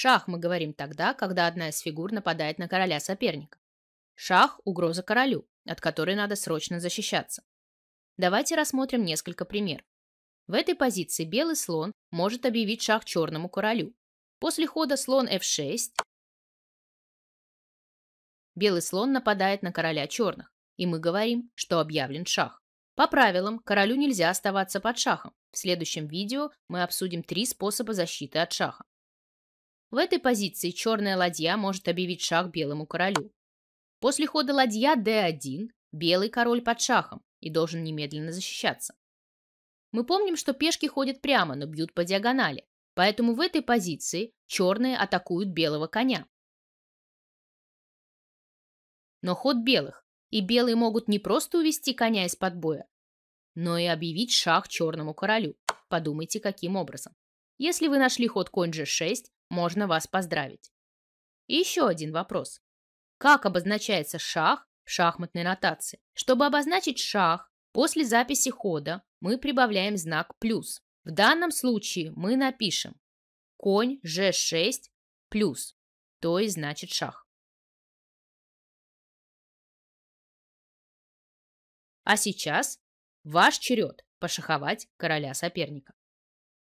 Шах мы говорим тогда, когда одна из фигур нападает на короля соперника. Шах – угроза королю, от которой надо срочно защищаться. Давайте рассмотрим несколько примеров. В этой позиции белый слон может объявить шах черному королю. После хода слон f6 белый слон нападает на короля черных, и мы говорим, что объявлен шах. По правилам, королю нельзя оставаться под шахом. В следующем видео мы обсудим три способа защиты от шаха. В этой позиции черная ладья может объявить шах белому королю. После хода ладья d1 белый король под шахом и должен немедленно защищаться. Мы помним, что пешки ходят прямо, но бьют по диагонали, поэтому в этой позиции черные атакуют белого коня. Но ход белых, и белые могут не просто увести коня из-под боя, но и объявить шах черному королю. Подумайте, каким образом. Если вы нашли ход конь g6, можно вас поздравить. И еще один вопрос. Как обозначается шах в шахматной нотации? Чтобы обозначить шах, после записи хода мы прибавляем знак «плюс». В данном случае мы напишем конь g6 плюс, то есть значит шах. А сейчас ваш черед пошаховать короля соперника.